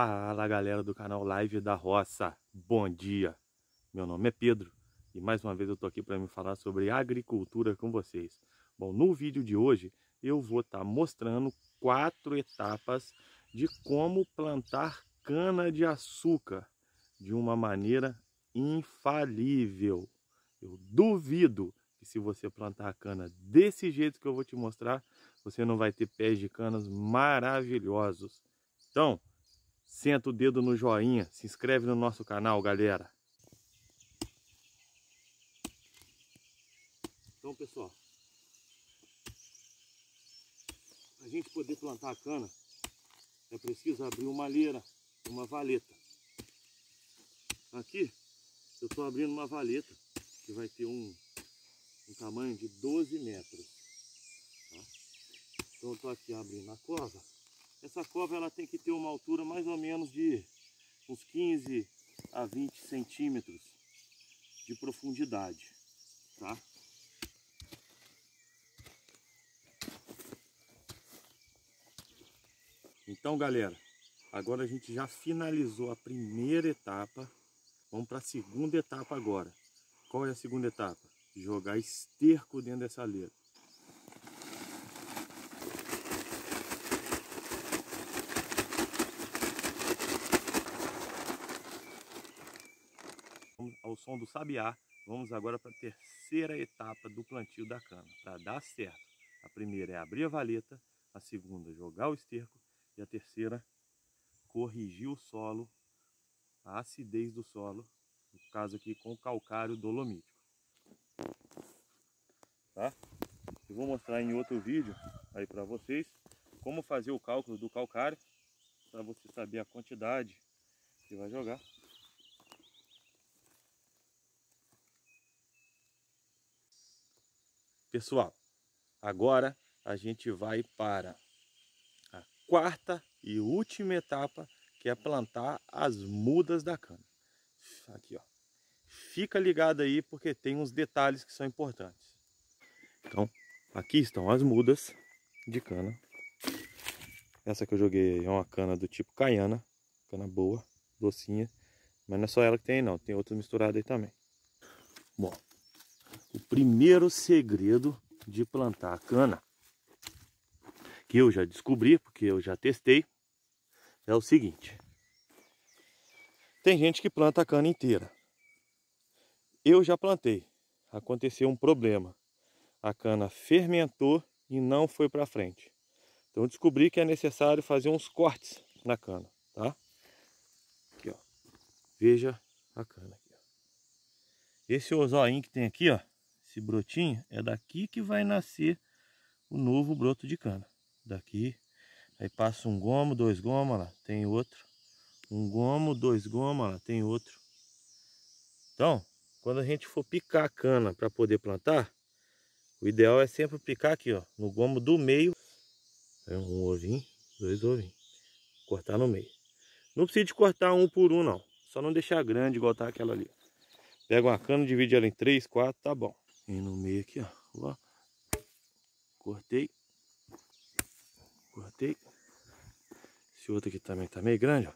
Fala galera do canal Live da Roça, bom dia! Meu nome é Pedro e mais uma vez eu estou aqui para me falar sobre agricultura com vocês. Bom, no vídeo de hoje eu vou estar tá mostrando quatro etapas de como plantar cana-de-açúcar de uma maneira infalível. Eu duvido que se você plantar a cana desse jeito que eu vou te mostrar, você não vai ter pés de canas maravilhosos. Então, senta o dedo no joinha, se inscreve no nosso canal, galera. Então, pessoal, para a gente poder plantar a cana, é preciso abrir uma malheira, uma valeta. Aqui, eu estou abrindo uma valeta, que vai ter um, um tamanho de 12 metros. Tá? Então, eu estou aqui abrindo a cova. Essa cova ela tem que ter uma altura mais ou menos de uns 15 a 20 centímetros de profundidade, tá? Então, galera, agora a gente já finalizou a primeira etapa. Vamos para a segunda etapa agora. Qual é a segunda etapa? Jogar esterco dentro dessa letra. ao som do sabiá, vamos agora para a terceira etapa do plantio da cana, para dar certo. A primeira é abrir a valeta, a segunda jogar o esterco e a terceira corrigir o solo, a acidez do solo, no caso aqui com o calcário dolomítico. Tá? Eu vou mostrar em outro vídeo aí para vocês como fazer o cálculo do calcário para você saber a quantidade que vai jogar Pessoal, agora a gente vai para a quarta e última etapa, que é plantar as mudas da cana. Aqui, ó. Fica ligado aí porque tem uns detalhes que são importantes. Então, aqui estão as mudas de cana. Essa que eu joguei é uma cana do tipo caiana, cana boa, docinha. Mas não é só ela que tem aí, não, tem outras misturadas aí também. Bom, o primeiro segredo de plantar cana, que eu já descobri, porque eu já testei, é o seguinte. Tem gente que planta a cana inteira. Eu já plantei. Aconteceu um problema. A cana fermentou e não foi para frente. Então descobri que é necessário fazer uns cortes na cana, tá? Aqui, ó. Veja a cana aqui, ó. Esse ozoinho que tem aqui, ó esse brotinho, é daqui que vai nascer o novo broto de cana. Daqui, aí passa um gomo, dois gomos, lá tem outro. Um gomo, dois gomos, lá tem outro. Então, quando a gente for picar a cana para poder plantar, o ideal é sempre picar aqui, ó, no gomo do meio. É um ovinho, dois ovinhos. Cortar no meio. Não precisa de cortar um por um, não. Só não deixar grande igual tá aquela ali. Pega uma cana, divide ela em três, quatro, tá bom. E no meio aqui, ó. ó. Cortei. Cortei. Esse outro aqui também tá meio grande, ó.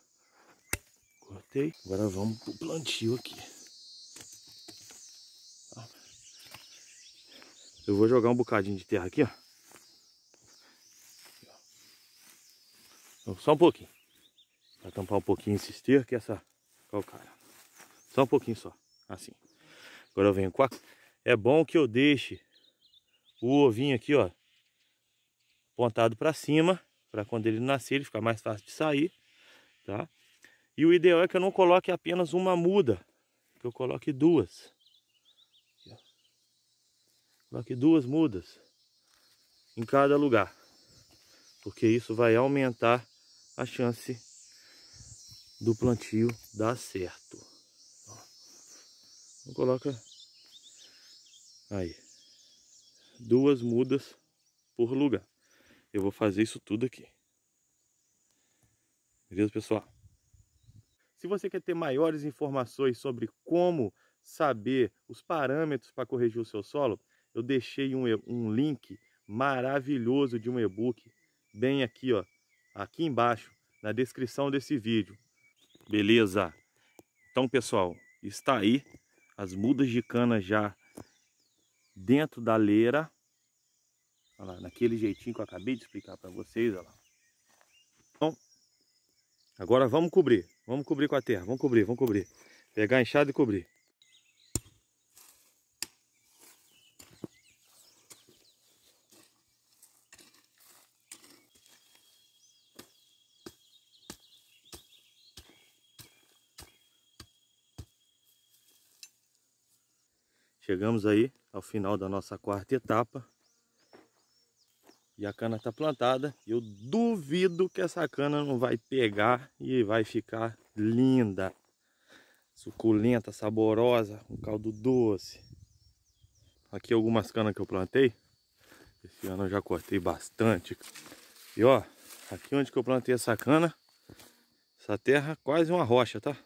Cortei. Agora vamos pro plantio aqui. Eu vou jogar um bocadinho de terra aqui, ó. Só um pouquinho. Pra tampar um pouquinho esse esterco e essa calcária. Só um pouquinho só. Assim. Agora eu venho com a é bom que eu deixe o ovinho aqui, ó, apontado para cima, para quando ele nascer ele ficar mais fácil de sair, tá? E o ideal é que eu não coloque apenas uma muda, que eu coloque duas. Coloque duas mudas em cada lugar, porque isso vai aumentar a chance do plantio dar certo. coloca Aí. Duas mudas por lugar. Eu vou fazer isso tudo aqui. Beleza, pessoal? Se você quer ter maiores informações sobre como saber os parâmetros para corrigir o seu solo, eu deixei um, um link maravilhoso de um e-book bem aqui, ó, aqui embaixo, na descrição desse vídeo. Beleza? Então, pessoal, está aí as mudas de cana já dentro da leira. Olha lá, naquele jeitinho que eu acabei de explicar para vocês. Olha lá. Então, agora vamos cobrir. Vamos cobrir com a terra. Vamos cobrir, vamos cobrir. Pegar a enxada e cobrir. Chegamos aí ao final da nossa quarta etapa. E a cana está plantada. Eu duvido que essa cana não vai pegar e vai ficar linda. Suculenta, saborosa, um caldo doce. Aqui algumas canas que eu plantei. Esse ano eu já cortei bastante. E ó, aqui onde que eu plantei essa cana, essa terra é quase uma rocha, tá?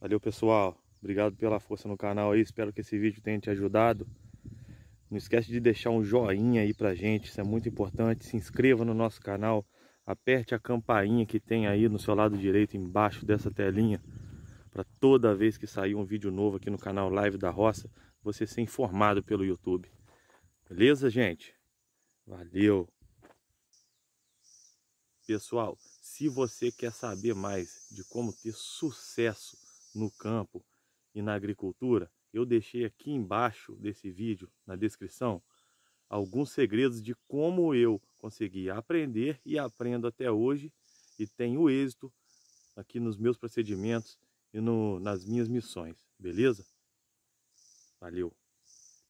Valeu, pessoal. Obrigado pela força no canal aí, espero que esse vídeo tenha te ajudado. Não esquece de deixar um joinha aí pra gente, isso é muito importante. Se inscreva no nosso canal, aperte a campainha que tem aí no seu lado direito embaixo dessa telinha para toda vez que sair um vídeo novo aqui no canal Live da Roça, você ser informado pelo YouTube. Beleza, gente? Valeu! Pessoal, se você quer saber mais de como ter sucesso no campo, e na agricultura, eu deixei aqui embaixo desse vídeo, na descrição, alguns segredos de como eu consegui aprender e aprendo até hoje e tenho êxito aqui nos meus procedimentos e no, nas minhas missões, beleza? Valeu!